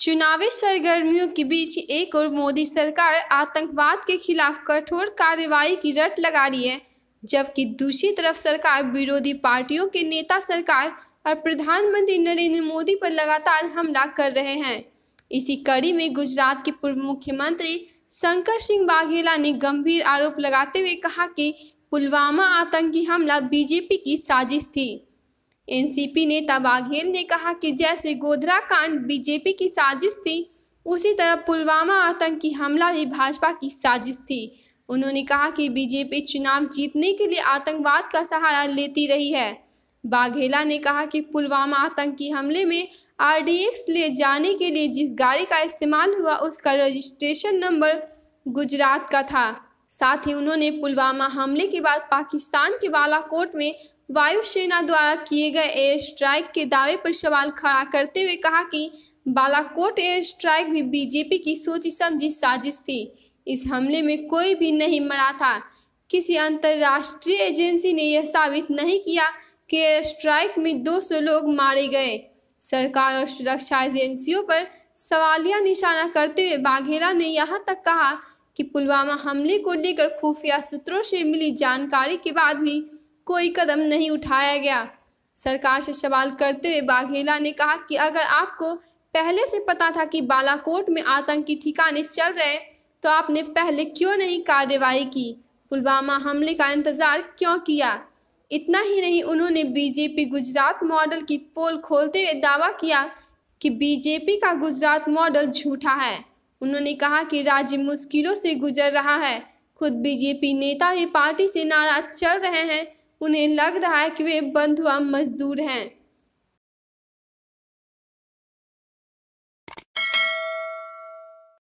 चुनावी सरगर्मियों के बीच एक और मोदी सरकार आतंकवाद के खिलाफ कठोर कार्रवाई की रट लगा रही है जबकि दूसरी तरफ सरकार विरोधी पार्टियों के नेता सरकार और प्रधानमंत्री नरेंद्र मोदी पर लगातार हमला कर रहे हैं इसी कड़ी में गुजरात के पूर्व मुख्यमंत्री शंकर सिंह बाघेला ने गंभीर आरोप लगाते हुए कहा कि पुलवामा आतंकी हमला बीजेपी की साजिश थी एनसीपी नेता बाघेल ने कहा कि जैसे गोधरा कांड बीजेपी की साजिश थी उसी तरह पुलवामा आतंकी हमला भी भाजपा की साजिश थी उन्होंने कहा कि बीजेपी चुनाव जीतने के लिए आतंकवाद का सहारा लेती रही है बाघेला ने कहा कि पुलवामा आतंकी हमले में आरडीएक्स ले जाने के लिए जिस गाड़ी का इस्तेमाल हुआ उसका रजिस्ट्रेशन नंबर गुजरात का था साथ ही उन्होंने पुलवामा हमले के बाद पाकिस्तान के बालाकोट में वायुसेना द्वारा किए गए एयर स्ट्राइक के दावे पर सवाल खड़ा करते हुए कहा कि बालाकोट एयर स्ट्राइक भी बीजेपी की सोची समझी साजिश थी इस हमले में कोई भी नहीं मरा था किसी अंतर्राष्ट्रीय एजेंसी ने यह साबित नहीं किया कि एयर स्ट्राइक में 200 लोग मारे गए सरकार और सुरक्षा एजेंसियों पर सवालिया निशाना करते हुए बाघेला ने यहाँ तक कहा कि पुलवामा हमले को लेकर खुफिया सूत्रों से मिली जानकारी के बाद भी कोई कदम नहीं उठाया गया सरकार से सवाल करते हुए बाघेला ने कहा कि अगर आपको पहले से पता था कि बालाकोट में आतंकी ठिकाने चल रहे तो आपने पहले क्यों नहीं कार्रवाई की पुलवामा हमले का इंतजार क्यों किया इतना ही नहीं उन्होंने बीजेपी गुजरात मॉडल की पोल खोलते हुए दावा किया कि बीजेपी का गुजरात मॉडल झूठा है उन्होंने कहा कि राज्य मुश्किलों से गुजर रहा है खुद बीजेपी नेता भी पार्टी से नाराज चल रहे हैं उन्हें लग रहा है कि वे बंधुआ मजदूर हैं